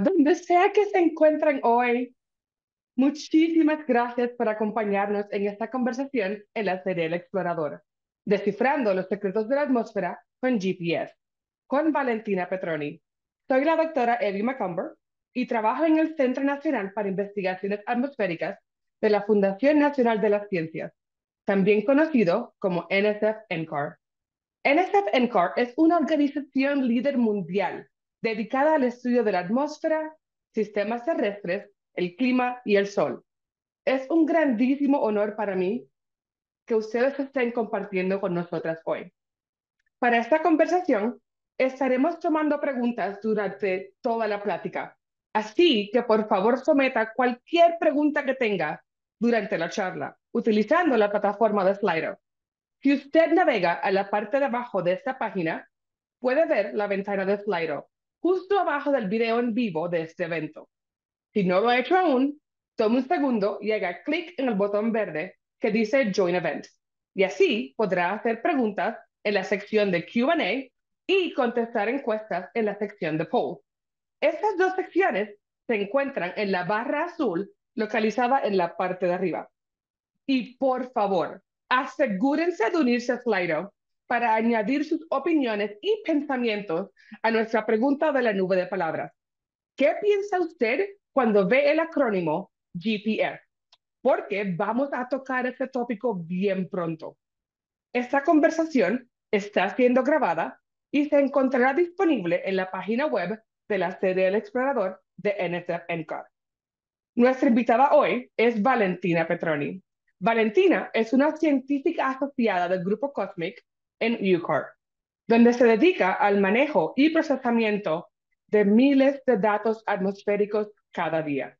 donde sea que se encuentren hoy. Muchísimas gracias por acompañarnos en esta conversación en la serie El Explorador, descifrando los secretos de la atmósfera con GPS, con Valentina Petroni. Soy la doctora Evie McCumber y trabajo en el Centro Nacional para Investigaciones Atmosféricas de la Fundación Nacional de las Ciencias, también conocido como NSF-NCAR. NSF-NCAR es una organización líder mundial dedicada al estudio de la atmósfera, sistemas terrestres, el clima y el sol. Es un grandísimo honor para mí que ustedes estén compartiendo con nosotras hoy. Para esta conversación estaremos tomando preguntas durante toda la plática, así que por favor someta cualquier pregunta que tenga durante la charla utilizando la plataforma de Slido. Si usted navega a la parte de abajo de esta página, puede ver la ventana de Slido justo abajo del video en vivo de este evento. Si no lo ha hecho aún, tome un segundo y haga clic en el botón verde que dice Join Event. Y así podrá hacer preguntas en la sección de QA y contestar encuestas en la sección de poll. Estas dos secciones se encuentran en la barra azul localizada en la parte de arriba. Y por favor, asegúrense de unirse a Slido para añadir sus opiniones y pensamientos a nuestra pregunta de la nube de palabras. ¿Qué piensa usted cuando ve el acrónimo GPS? Porque vamos a tocar este tópico bien pronto. Esta conversación está siendo grabada y se encontrará disponible en la página web de la sede del explorador de NSF NCAR. Nuestra invitada hoy es Valentina Petroni. Valentina es una científica asociada del Grupo Cosmic en UCAR, donde se dedica al manejo y procesamiento de miles de datos atmosféricos cada día.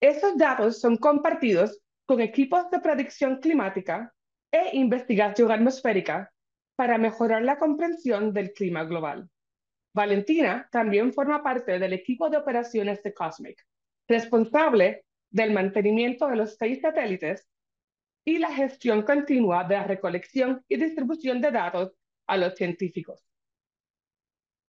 Estos datos son compartidos con equipos de predicción climática e investigación atmosférica para mejorar la comprensión del clima global. Valentina también forma parte del equipo de operaciones de COSMIC, responsable del mantenimiento de los seis satélites y la gestión continua de la recolección y distribución de datos a los científicos.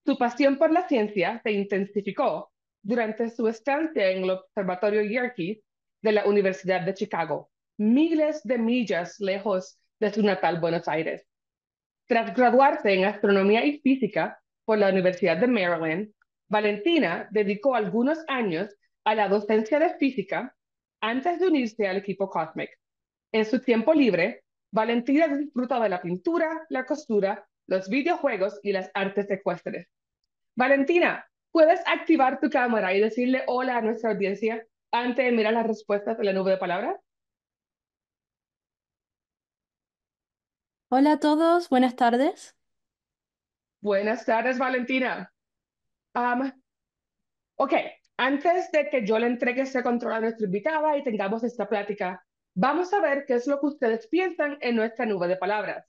Su pasión por la ciencia se intensificó durante su estancia en el Observatorio Yerkes de la Universidad de Chicago, miles de millas lejos de su natal Buenos Aires. Tras graduarse en astronomía y física por la Universidad de Maryland, Valentina dedicó algunos años a la docencia de física antes de unirse al equipo Cosmic. En su tiempo libre, Valentina disfruta de la pintura, la costura, los videojuegos y las artes ecuestres. Valentina, ¿puedes activar tu cámara y decirle hola a nuestra audiencia antes de mirar las respuestas de la nube de palabras? Hola a todos, buenas tardes. Buenas tardes, Valentina. ok, antes de que yo le entregue ese control a nuestra invitada y tengamos esta plática, Vamos a ver qué es lo que ustedes piensan en nuestra nube de palabras.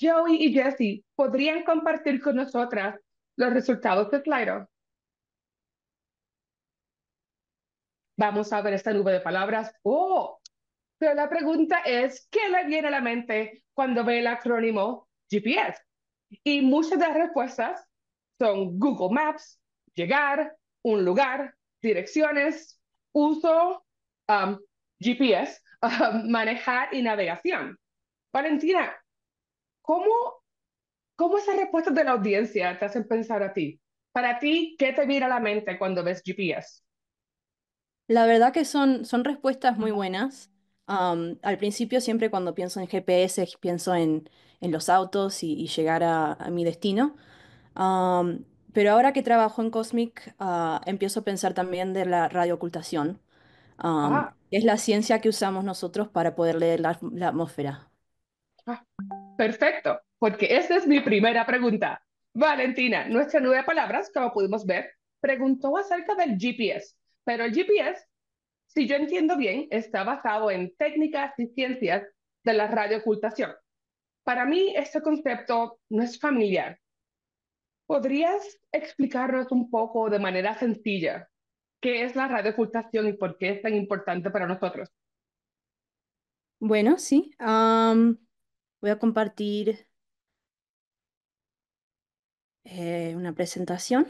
Joey y Jesse, ¿podrían compartir con nosotras los resultados de Slido? Vamos a ver esta nube de palabras. ¡Oh! Pero la pregunta es, ¿qué le viene a la mente cuando ve el acrónimo GPS? Y muchas de las respuestas son Google Maps, llegar, un lugar, direcciones, uso, um, GPS, manejar y navegación. Valentina, ¿cómo, ¿cómo esas respuestas de la audiencia te hacen pensar a ti? Para ti, ¿qué te viene a la mente cuando ves GPS? La verdad que son, son respuestas muy buenas. al principio siempre cuando pienso en GPS pienso en, en los autos y, llegar a, mi destino. pero ahora que trabajo en Cosmic, ah, empiezo a pensar también de la radioocultación. Um, es la ciencia que usamos nosotros para poder leer la, atmósfera. Ah, perfecto, porque esa es mi primera pregunta. Valentina, nuestra nueva palabra, como pudimos ver, preguntó acerca del GPS, pero el GPS, si yo entiendo bien, está basado en técnicas y ciencias de la radioocultación. Para mí este concepto no es familiar. ¿Podrías explicarnos un poco de manera sencilla ¿Qué es la radioocultación y por qué es tan importante para nosotros? Bueno, sí. voy a compartir eh, una presentación.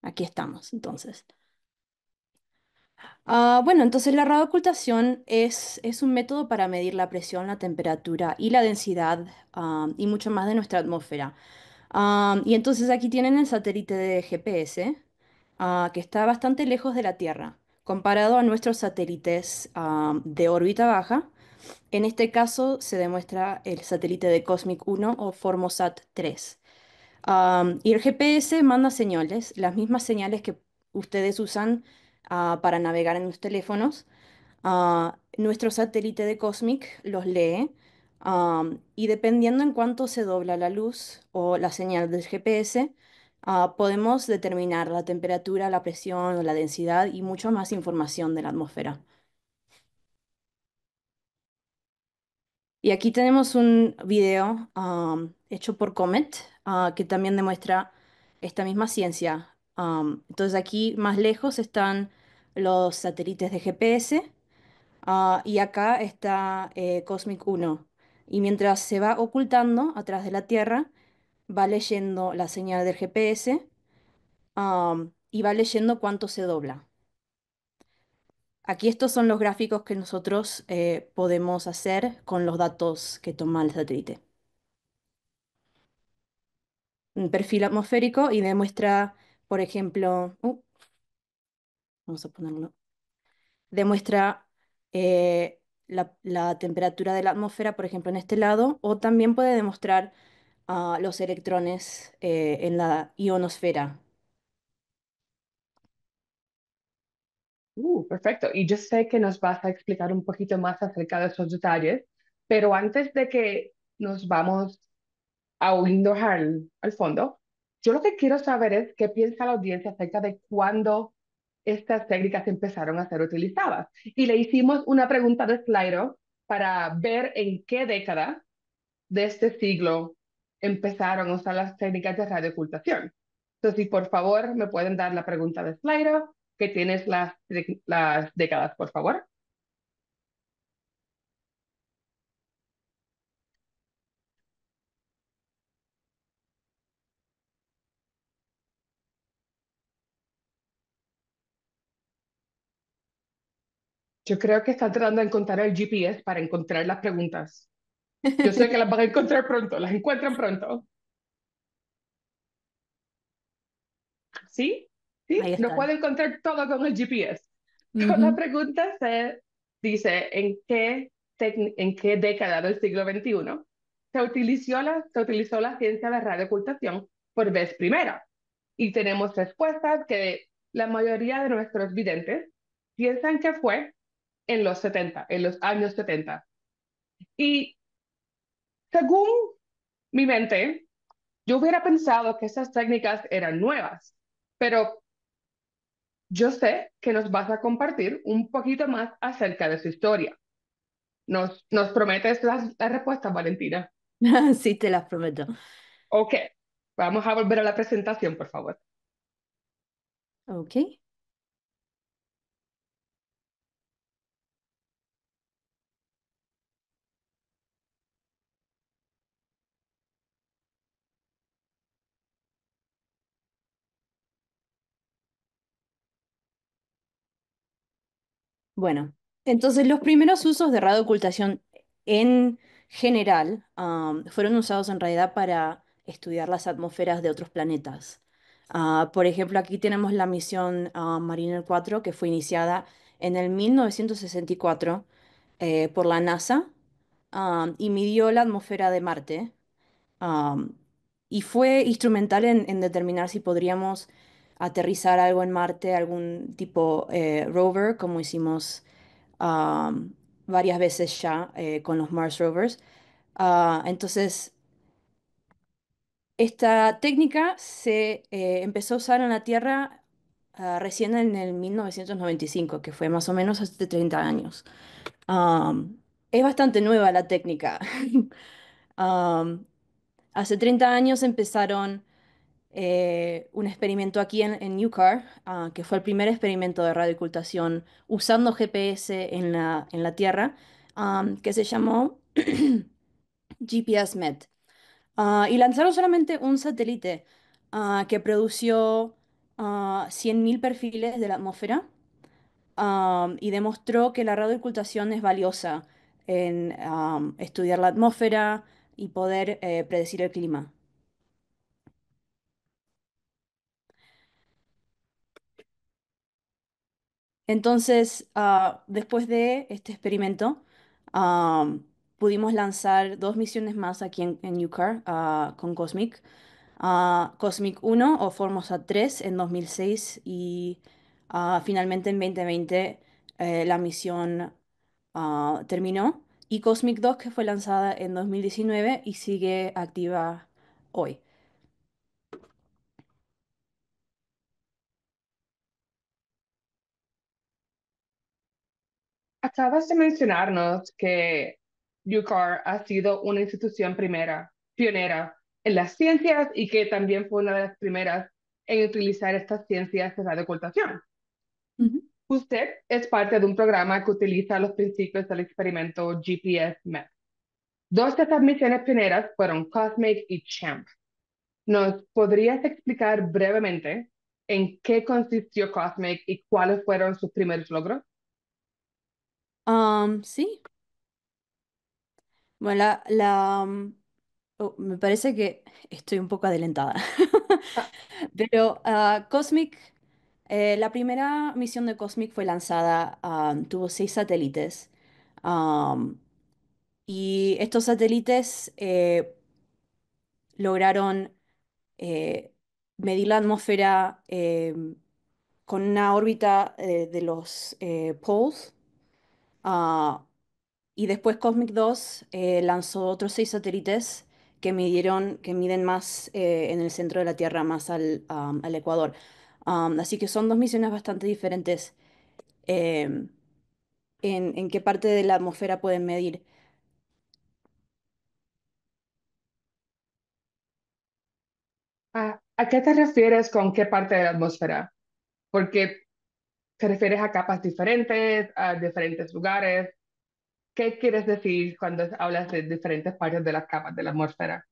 Aquí estamos, entonces. Ah, bueno, entonces la radioocultación es, un método para medir la presión, la temperatura y la densidad y mucho más de nuestra atmósfera y entonces aquí tienen el satélite de GPS, ah, que está bastante lejos de la Tierra, comparado a nuestros satélites, de órbita baja. En este caso se demuestra el satélite de Cosmic 1 o Formosat 3. y el GPS manda señales, las mismas señales que ustedes usan ah, para navegar en los teléfonos. Ah, nuestro satélite de Cosmic los lee y dependiendo en cuánto se dobla la luz o la señal del GPS, ah, podemos determinar la temperatura, la presión, la densidad y mucha más información de la atmósfera. Y aquí tenemos un video hecho por Comet ah, que también demuestra esta misma ciencia. entonces aquí más lejos están los satélites de GPS ah, y acá está eh, Cosmic 1 y mientras se va ocultando atrás de la Tierra, va leyendo la señal del GPS y va leyendo cuánto se dobla. Aquí estos son los gráficos que nosotros eh, podemos hacer con los datos que toma el satélite. Un perfil atmosférico y demuestra, por ejemplo, uh, vamos a ponerlo, demuestra eh, la, temperatura de la atmósfera, por ejemplo, en este lado, o también puede demostrar a ah, los electrones eh, en la ionosfera. Uh, perfecto. Y yo sé que nos vas a explicar un poquito más acerca de esos detalles, pero antes de que nos vamos a Windows al, al fondo, yo lo que quiero saber es qué piensa la audiencia acerca de cuándo estas técnicas empezaron a ser utilizadas. Y le hicimos una pregunta de Slido para ver en qué década de este siglo empezaron a usar las técnicas de radioocultación. Entonces, si por favor me pueden dar la pregunta de Slido, que tienes las, las décadas, por favor. Yo creo que está tratando de encontrar el GPS para encontrar las preguntas. Yo sé que las van a encontrar pronto, las encuentran pronto. ¿Sí? ¿Sí? lo puede encontrar todo con el GPS. la pregunta se dice, ¿en qué, ¿en qué década del siglo XXI se utilizó, la, se utilizó la ciencia de radiocultación por vez primera? Y tenemos respuestas que la mayoría de nuestros videntes piensan que fue en los 70, en los años 70. Y según mi mente, yo hubiera pensado que esas técnicas eran nuevas, pero yo sé que nos vas a compartir un poquito más acerca de su historia. ¿Nos, nos prometes las, respuesta, respuestas, Valentina? sí, te las prometo. Ok, vamos a volver a la presentación, por favor. Ok. Bueno, entonces los primeros usos de radioocultación en general fueron usados en realidad para estudiar las atmósferas de otros planetas. Ah, por ejemplo, aquí tenemos la misión ah, Mariner 4 que fue iniciada en el 1964 eh, por la NASA y midió la atmósfera de Marte y fue instrumental en determinar si podríamos aterrizar algo en Marte, algún tipo eh, rover, como hicimos varias veces ya eh, con los Mars rovers. Ah, entonces, esta técnica se eh, empezó a usar en la Tierra ah, recién en el 1995, que fue más o menos hace 30 años. es bastante nueva la técnica. hace 30 años empezaron eh, un experimento aquí en, Newcar, ah, que fue el primer experimento de radioocultación usando GPS en la, Tierra, que se llamó GPS Met. Ah, y lanzaron solamente un satélite ah, que produció 100.000 perfiles de la atmósfera y demostró que la radioocultación es valiosa en estudiar la atmósfera y poder eh, predecir el clima. Entonces, ah, después de este experimento, ah, pudimos lanzar dos misiones más aquí en, UCAR ah, con Cosmic. Cosmic 1 o Formosa 3 en 2006 y finalmente en 2020 eh, la misión terminó. Y Cosmic 2 que fue lanzada en 2019 y sigue activa hoy. Acabas de mencionarnos que UCAR ha sido una institución primera, pionera en las ciencias y que también fue una de las primeras en utilizar estas ciencias de la ocultación. Usted es parte de un programa que utiliza los principios del experimento gps map Dos de estas misiones pioneras fueron Cosmic y CHAMP. ¿Nos podrías explicar brevemente en qué consistió Cosmic y cuáles fueron sus primeros logros? sí, bueno, la, oh, me parece que estoy un poco adelantada. Ah. Pero ah, Cosmic, eh, la primera misión de Cosmic fue lanzada, tuvo seis satélites. y estos satélites eh, lograron eh, medir la atmósfera em, con una órbita de los eh, poles. Ah, y después Cosmic 2 eh, lanzó otros seis satélites que midieron, que miden más eh, en el centro de la Tierra, más al, Ecuador. así que son dos misiones bastante diferentes em, en, qué parte de la atmósfera pueden medir. ¿A, ah, a qué te refieres con qué parte de la atmósfera? Porque ¿Te refieres a capas diferentes, a diferentes lugares? ¿Qué quieres decir cuando hablas de diferentes partes de las capas de la atmósfera?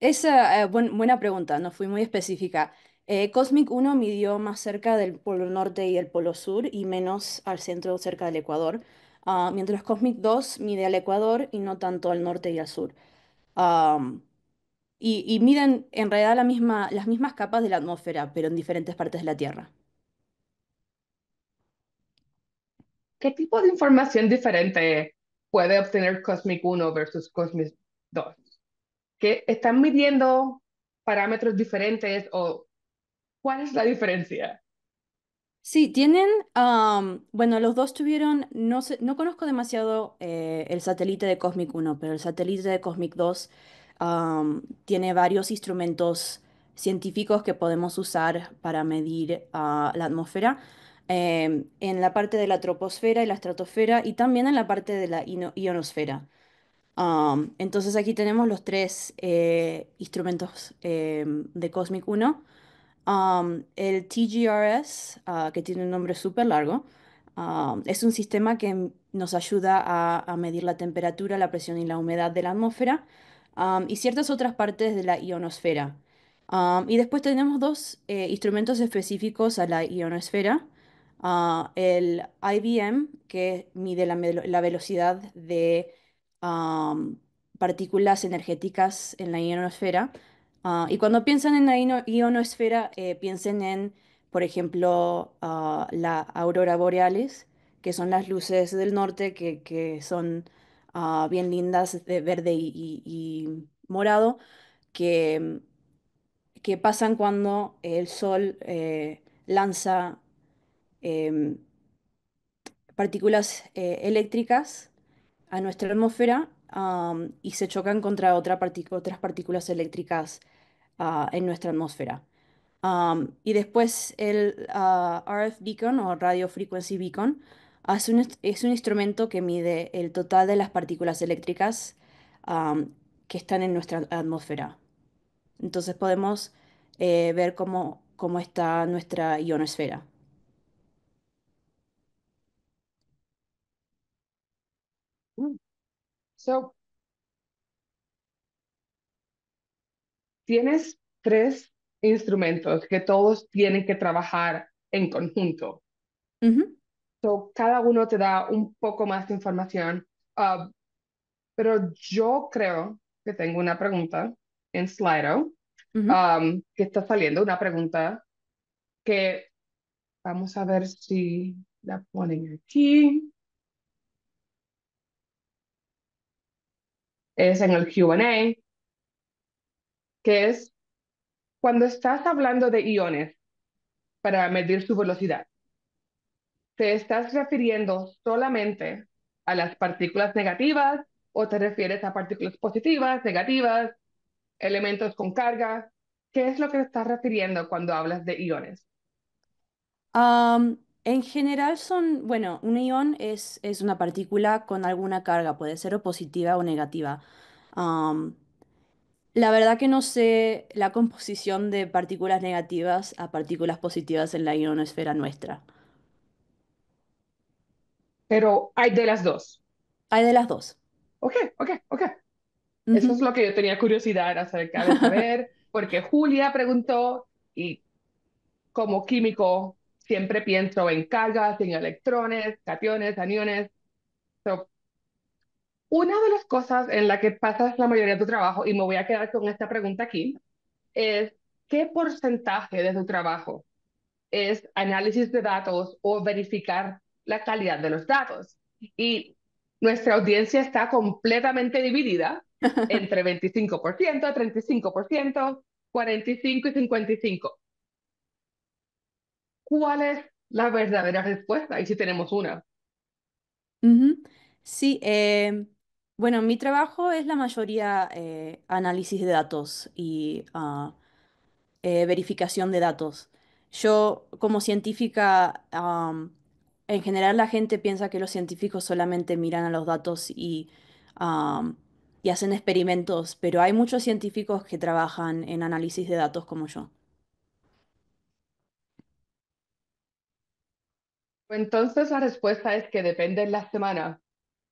Esa es eh, buena pregunta, no fui muy específica. Eh, Cosmic 1 midió más cerca del Polo Norte y el Polo Sur y menos al centro cerca del Ecuador, ah, mientras Cosmic 2 mide al Ecuador y no tanto al norte y al sur. y, y, miden en realidad la misma, las mismas capas de la atmósfera, pero en diferentes partes de la Tierra. ¿qué tipo de información diferente puede obtener Cosmic 1 versus Cosmic 2? ¿Qué están midiendo parámetros diferentes o cuál es la diferencia? Sí, tienen, bueno, los dos tuvieron, no, sé, no conozco demasiado eh, el satélite de Cosmic 1, pero el satélite de Cosmic 2 tiene varios instrumentos científicos que podemos usar para medir ah, la atmósfera. Em, en la parte de la troposfera y la estratosfera y también en la parte de la ionosfera. entonces aquí tenemos los tres eh, instrumentos em, de Cosmic 1. el TGRS, ah, que tiene un nombre súper largo, es un sistema que nos ayuda a, medir la temperatura, la presión y la humedad de la atmósfera y ciertas otras partes de la ionosfera. y después tenemos dos eh, instrumentos específicos a la ionosfera, Ah, el IBM, que mide la, velocidad de partículas energéticas en la ionosfera. Ah, y cuando piensan en la ionosfera, eh, piensen en, por ejemplo, ah, la aurora borealis, que son las luces del norte, que, son bien lindas de verde y, morado, que que pasan cuando el Sol eh, lanza Em, partículas eh, eléctricas a nuestra atmósfera y se chocan contra otra otras partículas eléctricas ah, en nuestra atmósfera. y después el ah, RF beacon o radio frequency beacon es un, es un, instrumento que mide el total de las partículas eléctricas que están en nuestra atmósfera. Entonces podemos eh, ver cómo, cómo está nuestra ionosfera. tienes tres instrumentos que todos tienen que trabajar en conjunto. cada uno te da un poco más de información, ah, pero yo creo que tengo una pregunta en Slido que está saliendo, una pregunta que vamos a ver si la ponen aquí. es en el QA, que es cuando estás hablando de iones para medir su velocidad, ¿te estás refiriendo solamente a las partículas negativas o te refieres a partículas positivas, negativas, elementos con carga? ¿Qué es lo que estás refiriendo cuando hablas de iones? Um, en general son, bueno, un ion es, es una partícula con alguna carga, puede ser o positiva o negativa. la verdad que no sé la composición de partículas negativas a partículas positivas en la ionosfera nuestra. Pero hay de las dos. Hay de las dos. Ok, ok, ok. Eso es lo que yo tenía curiosidad acerca de saber, porque Julia preguntó y como químico siempre pienso en cargas, en electrones, cationes, aniones. una de las cosas en la que pasas la mayoría de tu trabajo, y me voy a quedar con esta pregunta aquí, es ¿qué porcentaje de tu trabajo es análisis de datos o verificar la calidad de los datos? Y nuestra audiencia está completamente dividida entre 25%, 35%, 45 y 55. ¿Cuál es la verdadera respuesta? Y si tenemos una. Sí, em, bueno, mi trabajo es la mayoría eh, análisis de datos y ah, eh, verificación de datos. Yo como científica, en general la gente piensa que los científicos solamente miran a los datos y hacen experimentos, pero hay muchos científicos que trabajan en análisis de datos como yo. Entonces la respuesta es que depende de la semana.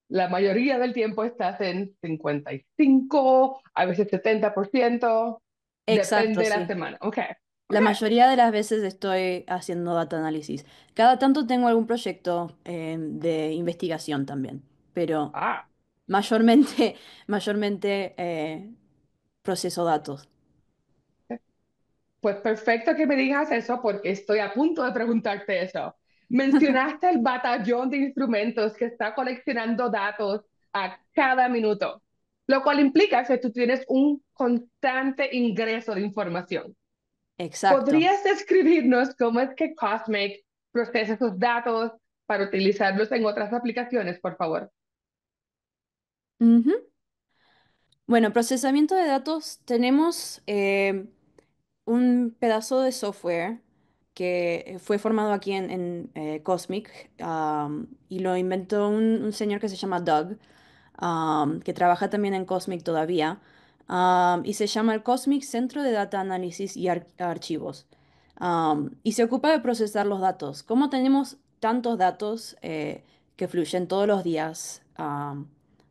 La mayoría del tiempo estás en 55, a veces 70%. Exacto, depende de la semana. Okay. La mayoría de las veces estoy haciendo data análisis. Cada tanto tengo algún proyecto eh, de investigación también, pero ah. mayormente, mayormente eh, proceso datos. Pues perfecto que me digas eso porque estoy a punto de preguntarte eso. Mencionaste el batallón de instrumentos que está coleccionando datos a cada minuto, lo cual implica que tú tienes un constante ingreso de información. Exacto. ¿Podrías describirnos cómo es que Cosmic procesa esos datos para utilizarlos en otras aplicaciones, por favor? Bueno, procesamiento de datos, tenemos eh, un pedazo de software que fue formado aquí en, eh, Cosmic y lo inventó un, señor que se llama Doug, que trabaja también en Cosmic todavía, y se llama el Cosmic Centro de Data Análisis y Archivos. y se ocupa de procesar los datos. ¿Cómo tenemos tantos datos eh, que fluyen todos los días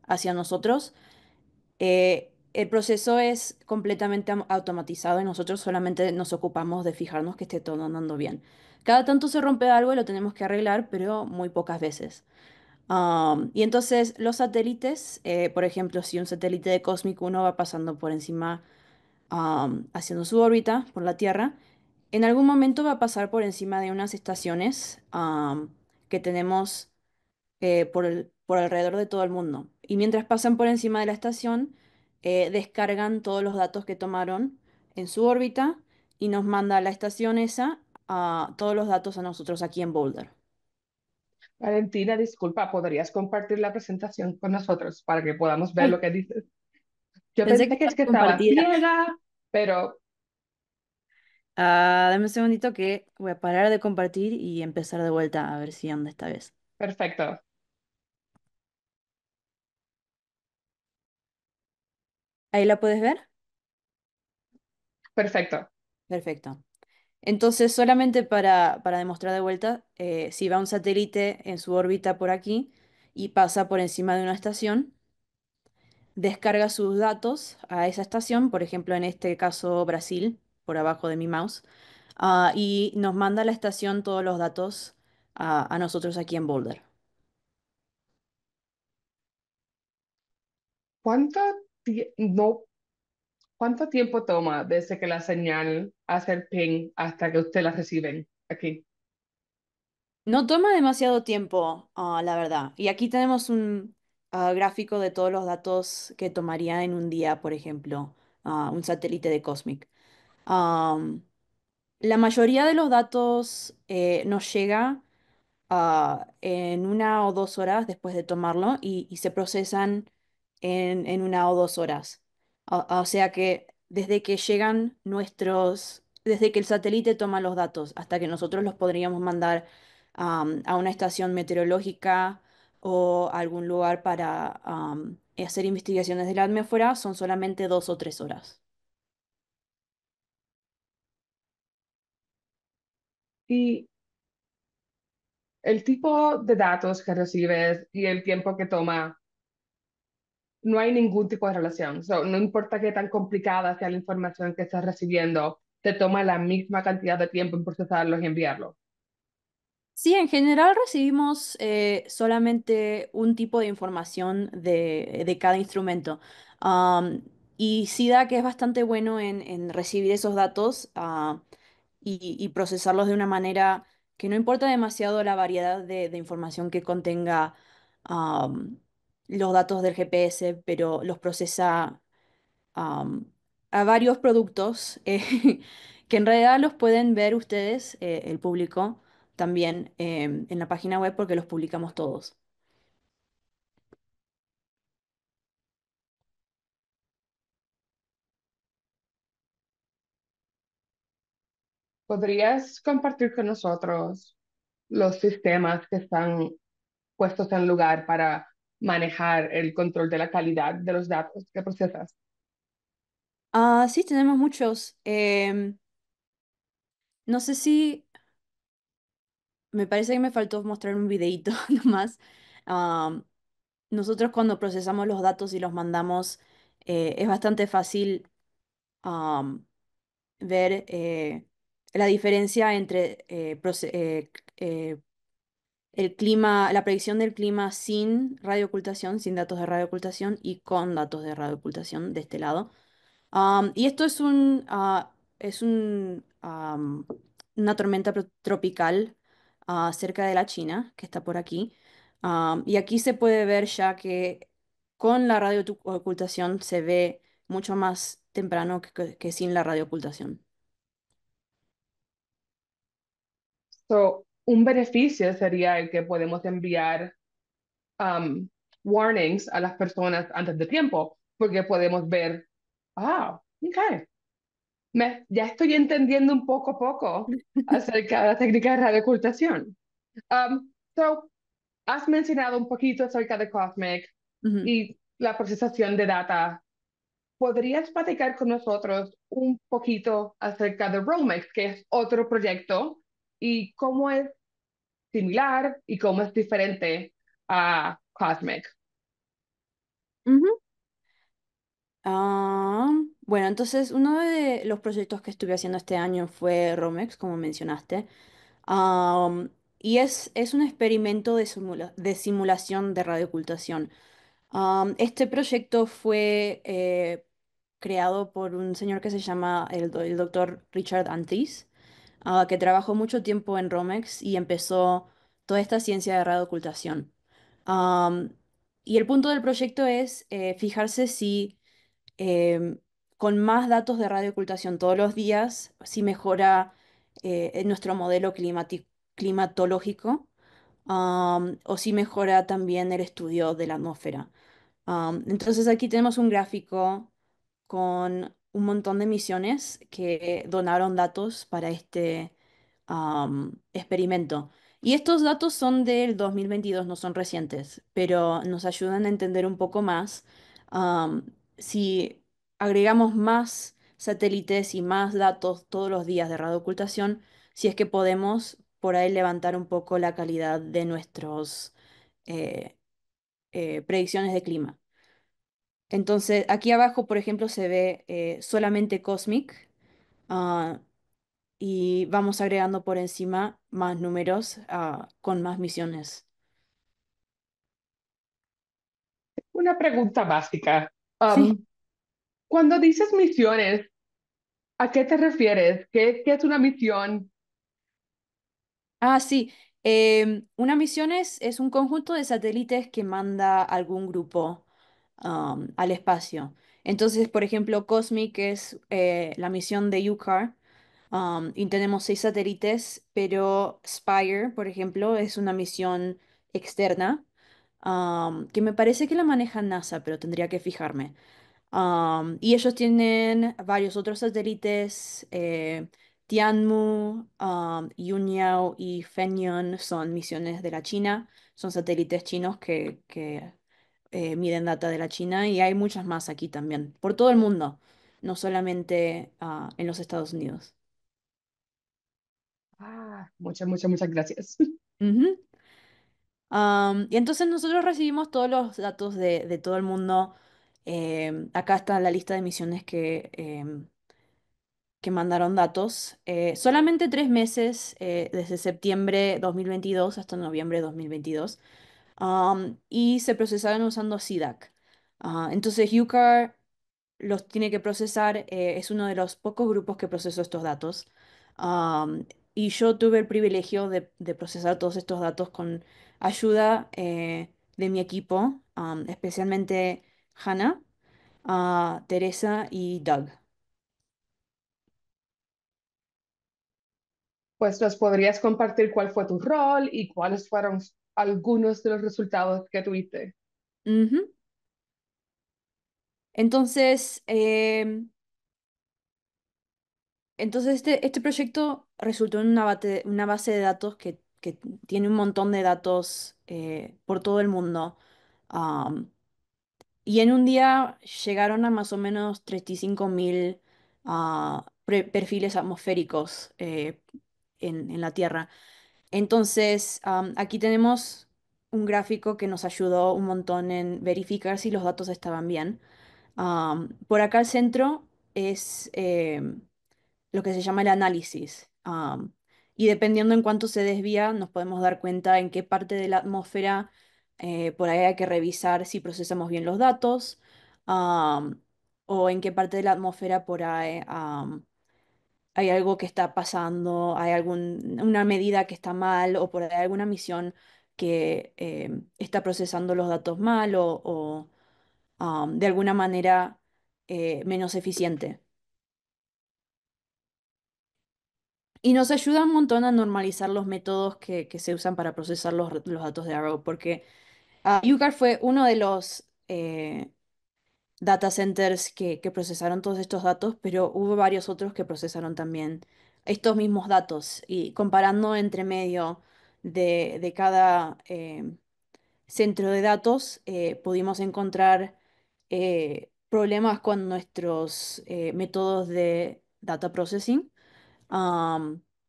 hacia nosotros? Eh, el proceso es completamente automatizado y nosotros solamente nos ocupamos de fijarnos que esté todo andando bien. Cada tanto se rompe algo y lo tenemos que arreglar, pero muy pocas veces. y entonces los satélites, eh, por ejemplo, si un satélite de cósmico 1 va pasando por encima, haciendo su órbita por la Tierra, en algún momento va a pasar por encima de unas estaciones que tenemos eh, por alrededor de todo el mundo. Y mientras pasan por encima de la estación, eh, descargan todos los datos que tomaron en su órbita y nos manda a la estación esa a todos los datos a nosotros aquí en Boulder. Valentina, disculpa, ¿podrías compartir la presentación con nosotros para que podamos ver lo que dices? Yo pensé, que, es estaba ciega, pero... Ah, dame un segundito que voy a parar de compartir y empezar de vuelta a ver si anda esta vez. Perfecto. ¿Ahí la puedes ver? Perfecto. Perfecto. Entonces, solamente para, demostrar de vuelta, eh, si va un satélite en su órbita por aquí y pasa por encima de una estación, descarga sus datos a esa estación, por ejemplo, en este caso Brasil, por abajo de mi mouse, ah, y nos manda a la estación todos los datos a, a nosotros aquí en Boulder. ¿Cuánto no, ¿cuánto tiempo toma desde que la señal hace el ping hasta que usted la reciben aquí? No toma demasiado tiempo, ah, la verdad. Y aquí tenemos un ah, gráfico de todos los datos que tomaría en un día, por ejemplo, ah, un satélite de Cosmic. la mayoría de los datos eh, nos llega en una o dos horas después de tomarlo y se procesan en, una o dos horas. O, sea que desde que llegan nuestros, desde que el satélite toma los datos hasta que nosotros los podríamos mandar a una estación meteorológica o algún lugar para hacer investigaciones de la atmósfera, son solamente dos o tres horas. Y el tipo de datos que recibes y el tiempo que toma no hay ningún tipo de relación. no importa qué tan complicada sea la información que estás recibiendo, te toma la misma cantidad de tiempo en procesarlos y enviarlos. Sí, en general recibimos eh, solamente un tipo de información de, cada instrumento. y y da que es bastante bueno en, recibir esos datos ah, y, procesarlos de una manera que no importa demasiado la variedad de, información que contenga los datos del GPS, pero los procesa a varios productos eh, que en realidad los pueden ver ustedes, eh, el público, también em, en la página web porque los publicamos todos. ¿Podrías compartir con nosotros los sistemas que están puestos en lugar para manejar el control de la calidad de los datos que procesas? Ah, sí, tenemos muchos. Em, no sé si me parece que me faltó mostrar un videíto nomás. nosotros cuando procesamos los datos y los mandamos, eh, es bastante fácil ver eh, la diferencia entre eh, el clima, la predicción del clima sin radioocultación, sin datos de radioocultación y con datos de radioocultación de este lado. y esto es un, ah, es un, una tormenta tropical ah, cerca de la China, que está por aquí. y aquí se puede ver ya que con la radioocultación se ve mucho más temprano que, sin la radioocultación. So un beneficio sería el que podemos enviar um, warnings a las personas antes de tiempo, porque podemos ver, ah, ok, Me, ya estoy entendiendo un poco a poco acerca de la técnica de radiocultación. Um, so, has mencionado un poquito acerca de Cosmic y la procesación de data. ¿Podrías platicar con nosotros un poquito acerca de Romex, que es otro proyecto, y cómo es similar y cómo es diferente a Cosmic. Ah, bueno, entonces uno de los proyectos que estuve haciendo este año fue Romex, como mencionaste. y es, es un experimento de, simulación de radiocultación. este proyecto fue eh, creado por un señor que se llama el, el doctor Richard Antis. Ah, que trabajó mucho tiempo en Romex y empezó toda esta ciencia de radioocultación. y el punto del proyecto es eh, fijarse si em, con más datos de radioocultación todos los días, si mejora eh, nuestro modelo climatológico o si mejora también el estudio de la atmósfera. entonces aquí tenemos un gráfico con un montón de misiones que donaron datos para este experimento. Y estos datos son del 2022, no son recientes, pero nos ayudan a entender un poco más si agregamos más satélites y más datos todos los días de radioocultación, si es que podemos por ahí levantar un poco la calidad de nuestras eh, eh, predicciones de clima. Entonces, aquí abajo, por ejemplo, se ve eh, solamente Cosmic ah, y vamos agregando por encima más números ah, con más misiones. Una pregunta básica. cuando dices misiones, ¿a qué te refieres? ¿Qué, es una misión? Ah, sí. Em, una misión es, es un conjunto de satélites que manda algún grupo al espacio. Entonces, por ejemplo, COSMIC, es eh, la misión de UCAR, y tenemos seis satélites, pero Spire, por ejemplo, es una misión externa, que me parece que la maneja NASA, pero tendría que fijarme. y ellos tienen varios otros satélites, eh, Tianmu, um, Yunyao y Fenyon son misiones de la China, son satélites chinos que, que eh, miden data de la China y hay muchas más aquí también, por todo el mundo, no solamente ah, en los Estados Unidos. Ah, muchas, muchas, muchas gracias. y entonces nosotros recibimos todos los datos de, todo el mundo. Em, acá está la lista de misiones que, em, que mandaron datos. Eh, solamente tres meses, eh, desde septiembre 2022 hasta noviembre 2022 y se procesaron usando SIDAC. Ah, entonces, UCAR los tiene que procesar, eh, es uno de los pocos grupos que procesó estos datos. y yo tuve el privilegio de, procesar todos estos datos con ayuda eh, de mi equipo, especialmente Hannah, ah, Teresa y Doug. Pues nos podrías compartir cuál fue tu rol y cuáles fueron algunos de los resultados que tuviste. Entonces, em, entonces este, este proyecto resultó en una, una base de datos que, tiene un montón de datos eh, por todo el mundo. y en un día llegaron a más o menos ...35.000... Ah, perfiles atmosféricos eh, en, la Tierra. Entonces, aquí tenemos un gráfico que nos ayudó un montón en verificar si los datos estaban bien. por acá al centro es em, lo que se llama el análisis. y dependiendo en cuánto se desvía, nos podemos dar cuenta en qué parte de la atmósfera eh, por ahí hay que revisar si procesamos bien los datos o en qué parte de la atmósfera por ahí hay algo que está pasando, hay alguna una medida que está mal o por alguna misión que eh, está procesando los datos mal o, de alguna manera eh, menos eficiente. Y nos ayuda un montón a normalizar los métodos que, se usan para procesar los, datos de Arrow, porque ah, UCAR fue uno de los eh, data centers que, procesaron todos estos datos, pero hubo varios otros que procesaron también estos mismos datos y comparando entre medio de, cada eh, centro de datos, eh, pudimos encontrar eh, problemas con nuestros métodos de data processing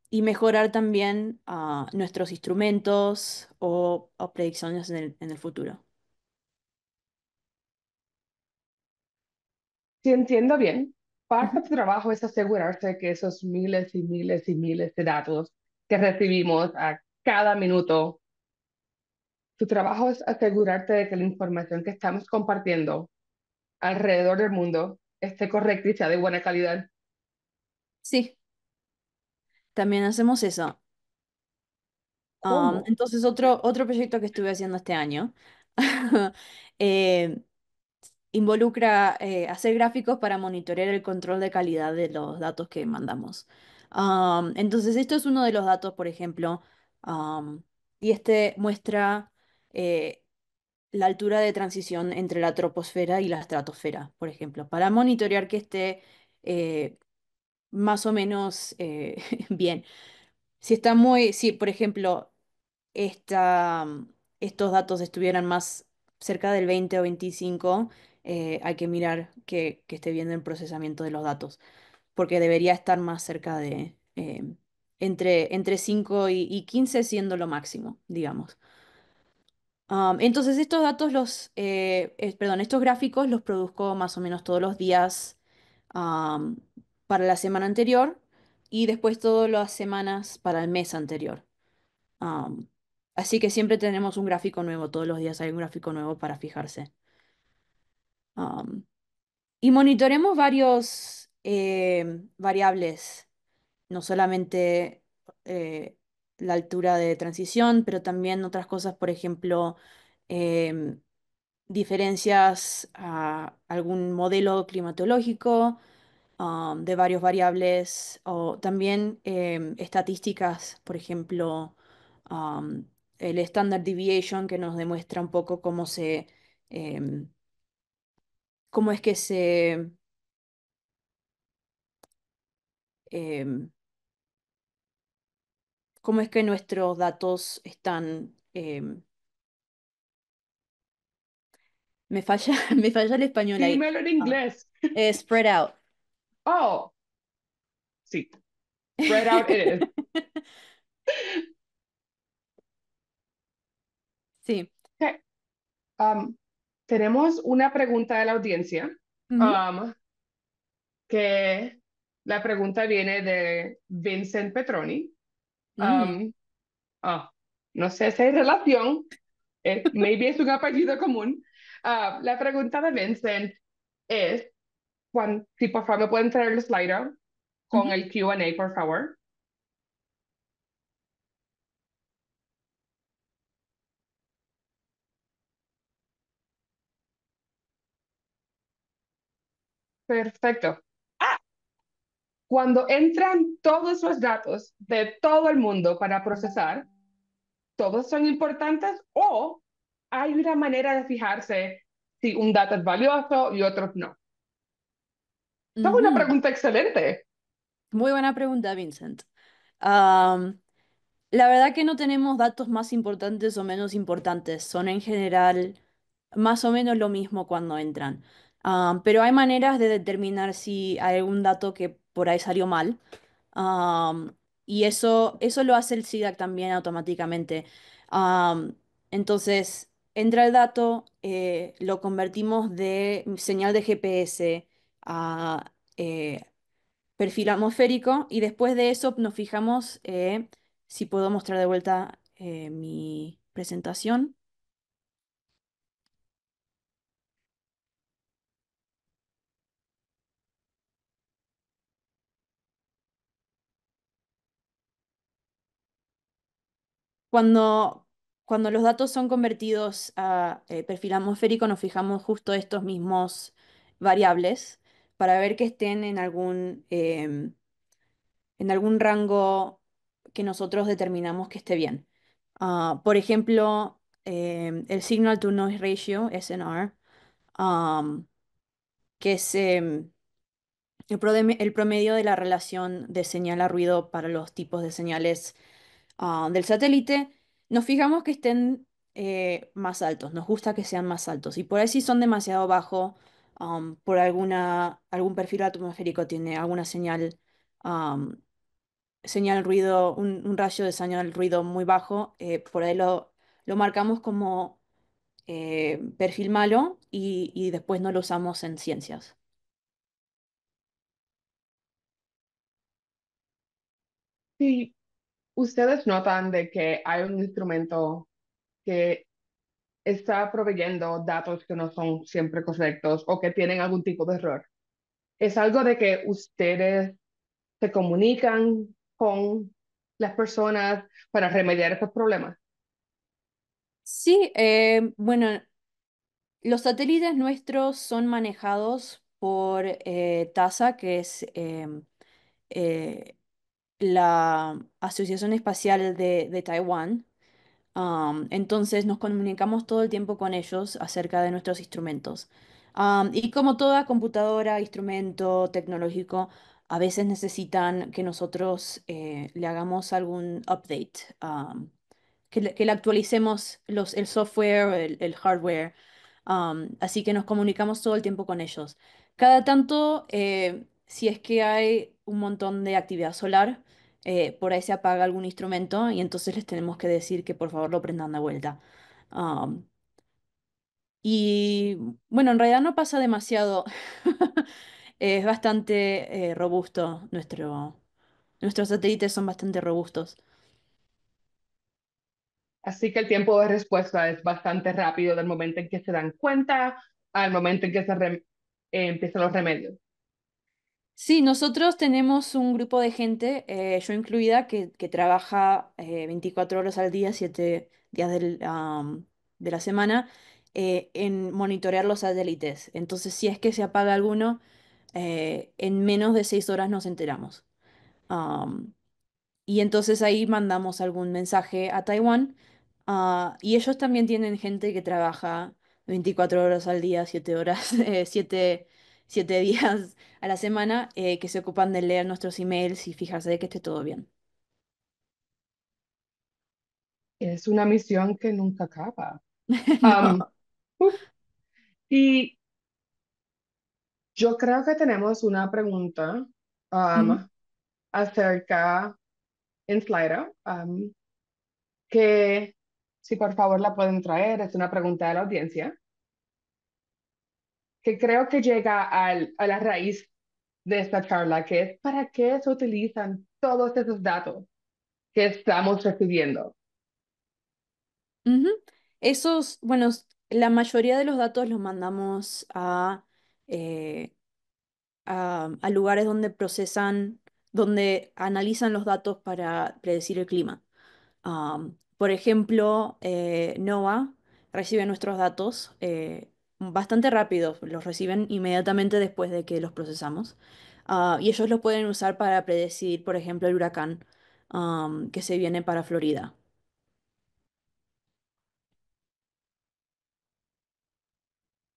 y mejorar también ah, nuestros instrumentos o, predicciones en el futuro. Si entiendo bien, parte de tu trabajo es asegurarse que esos miles y miles y miles de datos que recibimos a cada minuto, tu trabajo es asegurarte de que la información que estamos compartiendo alrededor del mundo esté correcta y sea de buena calidad. Sí. También hacemos eso. Um, entonces, otro, otro proyecto que estuve haciendo este año eh, involucra eh, hacer gráficos para monitorear el control de calidad de los datos que mandamos. entonces, esto es uno de los datos, por ejemplo, y este muestra eh, la altura de transición entre la troposfera y la estratosfera, por ejemplo, para monitorear que esté eh, más o menos bien. Si está muy, si por ejemplo, estos datos estuvieran más cerca del 20 o 25, eh, hay que mirar que, esté viendo el procesamiento de los datos, porque debería estar más cerca de em, entre, entre 5 y, 15 siendo lo máximo, digamos. entonces estos datos, los, eh, perdón, estos gráficos los produzco más o menos todos los días para la semana anterior y después todas las semanas para el mes anterior. así que siempre tenemos un gráfico nuevo, todos los días hay un gráfico nuevo para fijarse. Um, y monitoremos varios eh, variables, no solamente eh, la altura de transición, pero también otras cosas, por ejemplo, em, diferencias a algún modelo climatológico um, de varios variables o también em, estadísticas, por ejemplo, um, el standard deviation que nos demuestra un poco cómo se, em, cómo es que se... Eh, cómo es que nuestros datos están... Eh, me falla, me falla el español ahí. Dímelo en ah, inglés. Eh, spread out. Oh. Sí. Spread out it is. Sí. Okay. Um, tenemos una pregunta de la audiencia, um, que la pregunta viene de Vincent Petroni. Mm. Um, ah, no sé si hay relación, eh, maybe es un apellido común. Ah, la pregunta de Vincent es, si por favor me pueden traer el slider con el QA, por favor. Perfecto. Ah. cuando entran todos los datos de todo el mundo para procesar, todos son importantes o hay una manera de fijarse si un dato es valioso y otros no. Es una pregunta excelente. Muy buena pregunta, Vincent. la verdad que no tenemos datos más importantes o menos importantes. Son en general más o menos lo mismo cuando entran pero hay maneras de determinar si hay algún dato que por ahí salió mal. y eso, lo hace el SIDAC también automáticamente. entonces, entra el dato, eh, lo convertimos de señal de GPS a eh, perfil atmosférico y después de eso nos fijamos eh, si puedo mostrar de vuelta mi presentación. Cuando, los datos son convertidos a eh, perfil atmosférico, nos fijamos justo estos mismos variables para ver que estén en algún, em, en algún rango que nosotros determinamos que esté bien. Ah, por ejemplo, em, el signal to noise ratio, SNR, que es em, el, promedio de la relación de señal a ruido para los tipos de señales Ah, del satélite, nos fijamos que estén eh, más altos, nos gusta que sean más altos. Y por ahí si son demasiado bajos, por alguna, algún perfil atmosférico tiene alguna señal, señal ruido, un, un, rayo de señal ruido muy bajo, eh, por ahí lo, marcamos como eh, perfil malo y, y después no lo usamos en ciencias. Sí, ustedes notan de que hay un instrumento que está proveyendo datos que no son siempre correctos o que tienen algún tipo de error. Es algo de que ustedes se comunican con las personas para remediar estos problemas. Sí, eh, bueno, los satélites nuestros son manejados por eh, TASA, que es eh, la Asociación Espacial de, de Taiwán. entonces nos comunicamos todo el tiempo con ellos acerca de nuestros instrumentos. y como toda computadora, instrumento tecnológico, a veces necesitan que nosotros eh, le hagamos algún update, que, le, que, actualicemos el software, el, el hardware. así que nos comunicamos todo el tiempo con ellos. Cada tanto, eh, si es que hay un montón de actividad solar, eh, por ahí se apaga algún instrumento y entonces les tenemos que decir que por favor lo prendan de vuelta. y bueno, en realidad no pasa demasiado. es bastante eh, robusto. Nuestro, nuestros satélites son bastante robustos. Así que el tiempo de respuesta es bastante rápido del momento en que se dan cuenta al momento en que se eh, empiezan los remedios. Sí, nosotros tenemos un grupo de gente, eh, yo incluida, que, trabaja 24 eh, horas al día, 7 días de la semana, eh, en monitorear los satélites. Entonces, si es que se apaga alguno, en menos de 6 horas nos enteramos. y entonces ahí mandamos algún mensaje a Taiwán. Ah, y ellos también tienen gente que trabaja 24 horas al día, 7 horas, 7 siete días a la semana eh, que se ocupan de leer nuestros emails y fijarse de que esté todo bien. Es una misión que nunca acaba. y yo creo que tenemos una pregunta acerca en Slido, que si por favor la pueden traer, es una pregunta de la audiencia creo que llega a la raíz de esta charla, que es para qué se utilizan todos esos datos que estamos recibiendo. Esos, bueno, la mayoría de los datos los mandamos eh, a, a, lugares donde procesan, donde analizan los datos para predecir el clima. por ejemplo, eh, NOAA recibe nuestros datos eh, bastante rápido, los reciben inmediatamente después de que los procesamos. Ah, y ellos los pueden usar para predecir, por ejemplo, el huracán que se viene para Florida.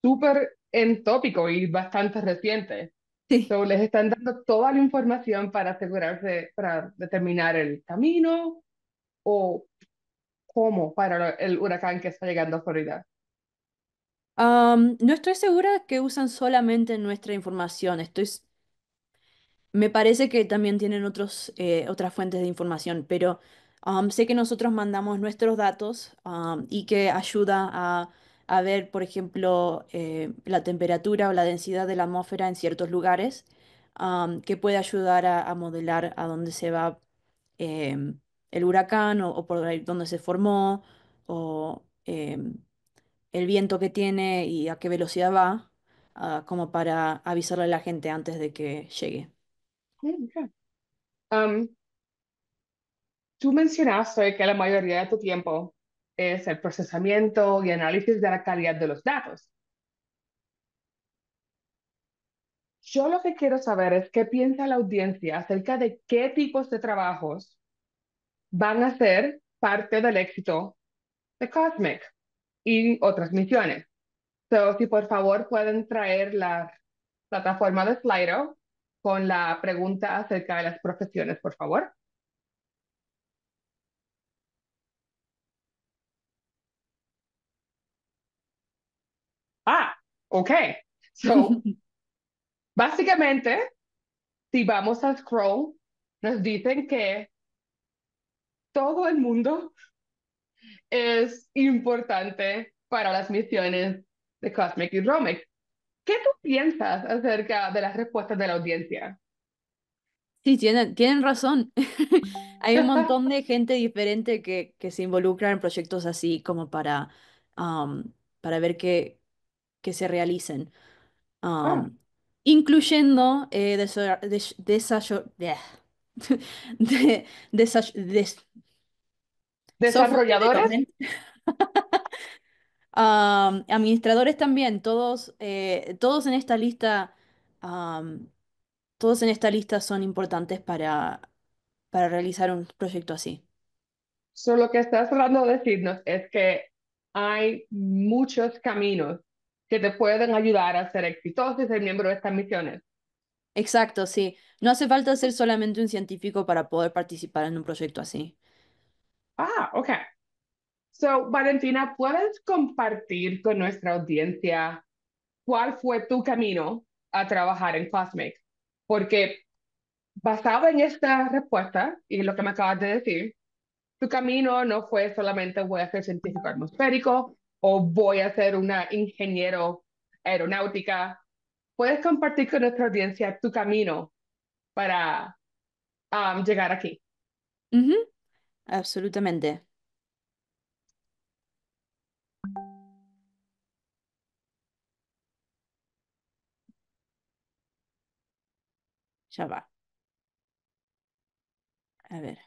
Súper en tópico y bastante reciente. Sí. les están dando toda la información para asegurarse, para determinar el camino o cómo para el huracán que está llegando a Florida no estoy segura que usan solamente nuestra información. Estoy, me parece que también tienen otros, eh, otras fuentes de información, pero sé que nosotros mandamos nuestros datos y que ayuda a, ver, por ejemplo, eh, la temperatura o la densidad de la atmósfera en ciertos lugares, que puede ayudar a, modelar a dónde se va em, el huracán o, por dónde se formó o... Em, el viento que tiene y a qué velocidad va, ah, como para avisarle a la gente antes de que llegue. Um, tú mencionaste que la mayoría de tu tiempo es el procesamiento y análisis de la calidad de los datos. Yo lo que quiero saber es qué piensa la audiencia acerca de qué tipos de trabajos van a ser parte del éxito de Cosmic y otras misiones. So, si por favor pueden traer la plataforma de Slido con la pregunta acerca de las profesiones, por favor. Ah, ok. básicamente, si vamos a scroll, nos dicen que todo el mundo es importante para las misiones de Cosmic y Romic. ¿Qué tú piensas acerca de las respuestas de la audiencia? Sí, tienen, tienen razón. Hay un montón de gente diferente que, que se involucra en proyectos así como para, para ver que, que se realicen. Oh. Incluyendo eh, de, de, de, desarrolladores. Um, administradores también, todos, eh, todos en esta lista, um, todos en esta lista son importantes para, para realizar un proyecto así. solo lo que estás tratando de decirnos es que hay muchos caminos que te pueden ayudar a ser exitoso y ser miembro de estas misiones. Exacto, sí. No hace falta ser solamente un científico para poder participar en un proyecto así. Ah, ok. So, Valentina, ¿puedes compartir con nuestra audiencia cuál fue tu camino a trabajar en Cosmic? Porque basado en esta respuesta y lo que me acabas de decir, tu camino no fue solamente voy a ser científico atmosférico o voy a ser una ingeniero aeronáutica. ¿Puedes compartir con nuestra audiencia tu camino para um, llegar aquí? Absolutamente. Ya va. A ver.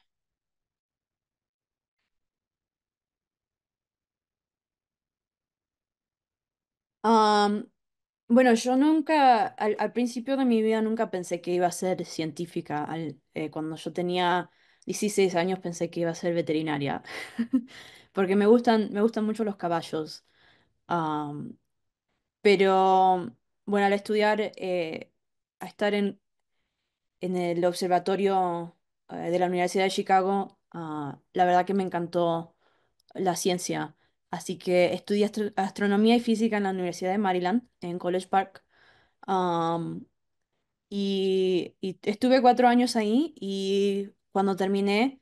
Um, bueno, yo nunca, al, principio de mi vida nunca pensé que iba a ser científica. Eh, cuando yo tenía 16 años pensé que iba a ser veterinaria, porque me gustan, me gustan mucho los caballos. pero bueno, al estudiar, eh, a estar en, en el observatorio eh, de la Universidad de Chicago, ah, la verdad que me encantó la ciencia. Así que estudié astronomía y física en la Universidad de Maryland, en College Park. y, y estuve cuatro años ahí y cuando terminé,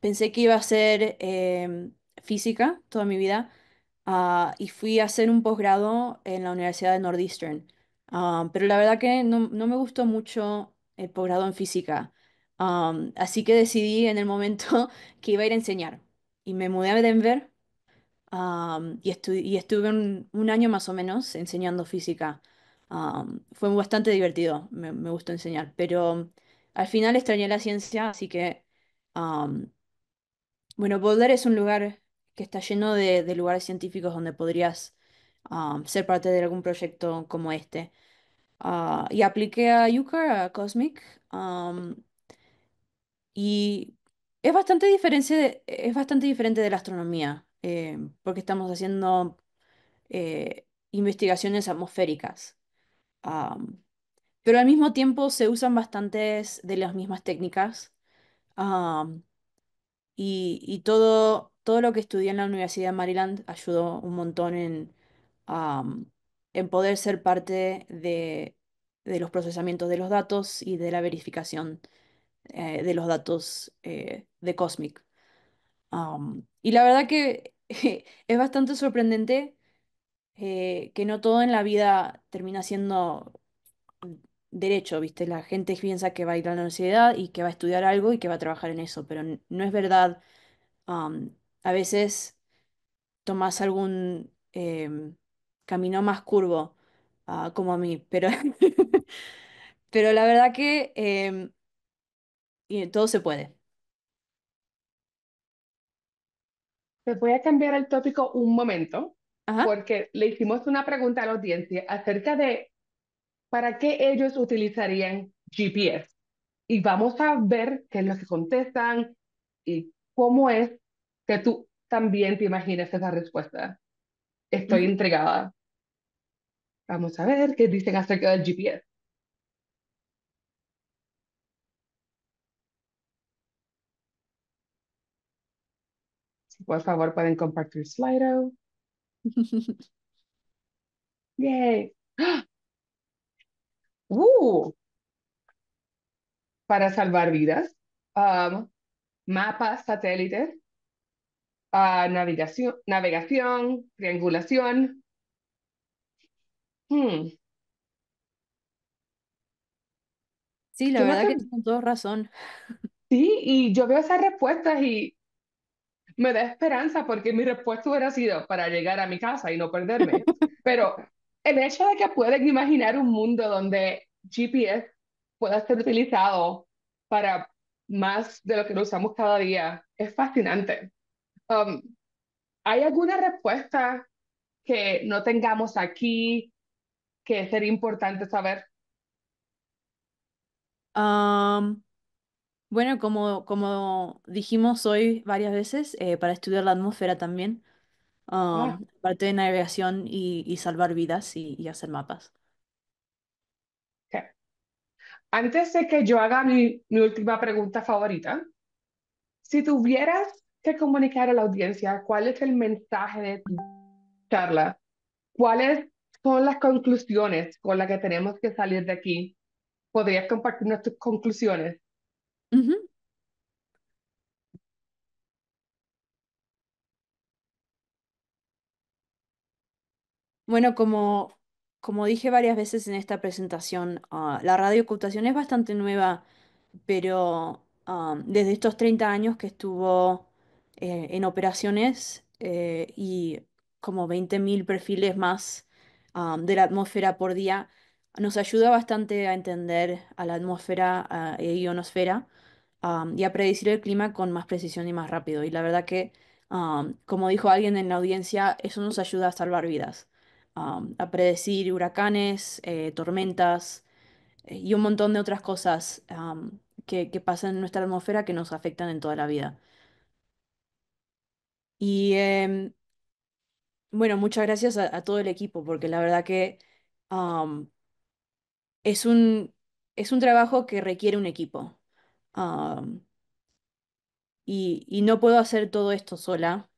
pensé que iba a ser em, física toda mi vida ah, y fui a hacer un posgrado en la Universidad de Northeastern. pero la verdad que no, me gustó mucho el posgrado en física. así que decidí en el momento que iba a ir a enseñar y me mudé a Denver. y, estuve un, año más o menos enseñando física. fue bastante divertido, me, me gustó enseñar, pero al final extrañé la ciencia, así que, bueno, Boulder es un lugar que está lleno de, lugares científicos donde podrías ser parte de algún proyecto como este. Ah, y apliqué a UCAR, a Cosmic, y es bastante, diferente, es bastante diferente de la astronomía, eh, porque estamos haciendo eh, investigaciones atmosféricas pero al mismo tiempo se usan bastantes de las mismas técnicas. y todo, todo lo que estudié en la Universidad de Maryland ayudó un montón en, en poder ser parte de, los procesamientos de los datos y de la verificación eh, de los datos eh, de Cosmic. y la verdad que es bastante sorprendente eh, que no todo en la vida termina siendo derecho, ¿viste? La gente piensa que va a ir a la universidad y que va a estudiar algo y que va a trabajar en eso, pero no es verdad. a veces tomas algún em, camino más curvo, ah, como a mí, pero, pero la verdad que em, todo se puede. Te voy a cambiar el tópico un momento, porque le hicimos una pregunta a la audiencia acerca de ¿para qué ellos utilizarían GPS? Y vamos a ver qué es lo que contestan y cómo es que tú también te imaginas esa respuesta. Estoy entregada intrigada. Vamos a ver qué dicen acerca del GPS. por favor pueden compartir Slido. Yay. ¡Ah! Uh, para salvar vidas, um, mapas, satélites, ah, navegación, triangulación. Hmm. Sí, la verdad que tienen todos razón. Sí, y yo veo esas respuestas y me da esperanza porque mi respuesta hubiera sido para llegar a mi casa y no perderme. Pero el hecho de que pueden imaginar un mundo donde GPS pueda ser utilizado para más de lo que lo usamos cada día es fascinante. Um, ¿Hay alguna respuesta que no tengamos aquí que sería importante saber? Um, bueno, como, como dijimos hoy varias veces, eh, para estudiar la atmósfera también, Um, parte de navegación y, salvar vidas y, hacer mapas. Antes de que yo haga mi, última pregunta favorita, si tuvieras que comunicar a la audiencia cuál es el mensaje de tu charla, cuáles son las conclusiones con las que tenemos que salir de aquí, ¿podrías compartir tus conclusiones? Bueno, como, como dije varias veces en esta presentación, ah, la radioocultación es bastante nueva, pero ah, desde estos 30 años que estuvo eh, en operaciones eh, y como 20.000 perfiles más ah, de la atmósfera por día, nos ayuda bastante a entender a la atmósfera e ionosfera y a predecir el clima con más precisión y más rápido. Y la verdad que, como dijo alguien en la audiencia, eso nos ayuda a salvar vidas a predecir huracanes, eh, tormentas eh, y un montón de otras cosas que, pasan en nuestra atmósfera que nos afectan en toda la vida. Y em, bueno, muchas gracias a, todo el equipo, porque la verdad que es un, es un trabajo que requiere un equipo. y, no puedo hacer todo esto sola.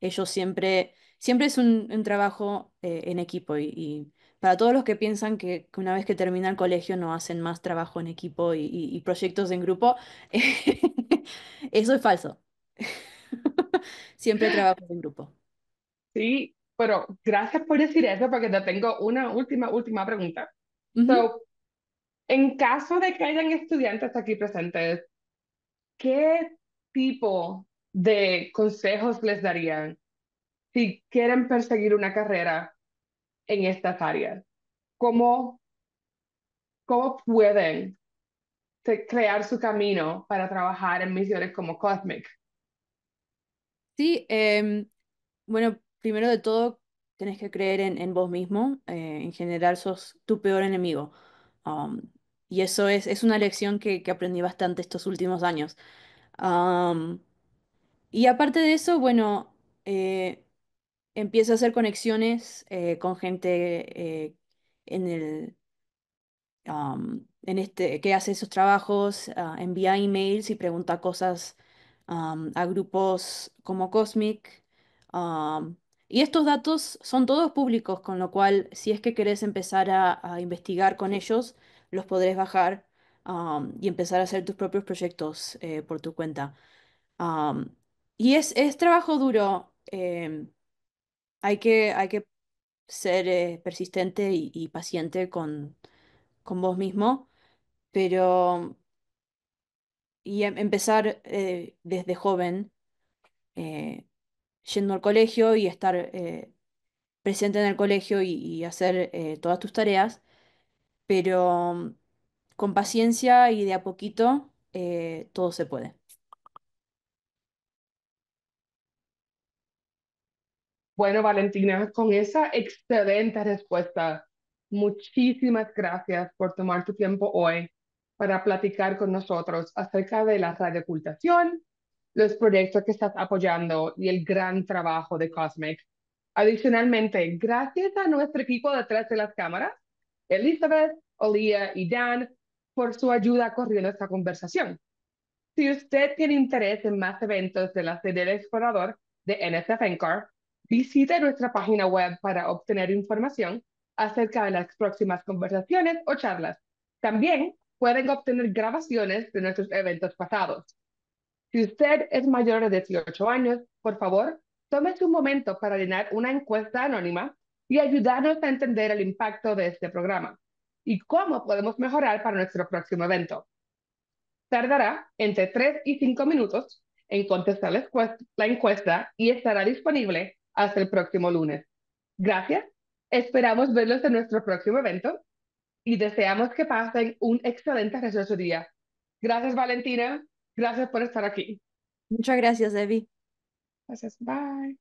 ellos siempre siempre es un, trabajo eh, en equipo y, para todos los que piensan que, una vez que termina el colegio no hacen más trabajo en equipo y, proyectos en grupo, eso es falso. siempre trabajo en grupo. Sí, pero gracias por decir eso porque te tengo una última, última pregunta. en caso de que hayan estudiantes aquí presentes, ¿qué tipo de consejos les darían? si quieren perseguir una carrera en estas áreas? ¿Cómo, cómo pueden crear su camino para trabajar en misiones como Cosmic? Sí, em, bueno, primero de todo, tenés que creer en, vos mismo. Eh, en general, sos tu peor enemigo. Um, y eso es, es una lección que, que aprendí bastante estos últimos años. Um, y aparte de eso, bueno, eh, empieza a hacer conexiones eh, con gente eh, en el, en este, que hace esos trabajos, ah, envía emails y pregunta cosas a grupos como Cosmic. y estos datos son todos públicos, con lo cual si es que querés empezar a, investigar con ellos, los podrés bajar y empezar a hacer tus propios proyectos eh, por tu cuenta. y es, trabajo duro. Em, hay que, hay que ser eh, persistente y, paciente con, vos mismo, pero y em, empezar eh, desde joven, eh, yendo al colegio y estar presente en el colegio y, hacer todas tus tareas, pero con paciencia y de a poquito todo se puede. Bueno, Valentina, con esa excelente respuesta, muchísimas gracias por tomar tu tiempo hoy para platicar con nosotros acerca de la radiocultación, los proyectos que estás apoyando y el gran trabajo de Cosmic. Adicionalmente, gracias a nuestro equipo detrás de las cámaras, Elizabeth, Olia y Dan, por su ayuda corriendo esta conversación. Si usted tiene interés en más eventos de la sede del explorador de NSF NCAR, Visite nuestra página web para obtener información acerca de las próximas conversaciones o charlas. También pueden obtener grabaciones de nuestros eventos pasados. Si usted es mayor de 18 años, por favor, tómese un momento para llenar una encuesta anónima y ayudarnos a entender el impacto de este programa y cómo podemos mejorar para nuestro próximo evento. Tardará entre 3 y 5 minutos en contestar la encuesta y estará disponible hasta el próximo lunes. Gracias. Esperamos verlos en nuestro próximo evento y deseamos que pasen un excelente resto de su día. Gracias, Valentina. Gracias por estar aquí. Muchas gracias, Debbie. Gracias. Bye.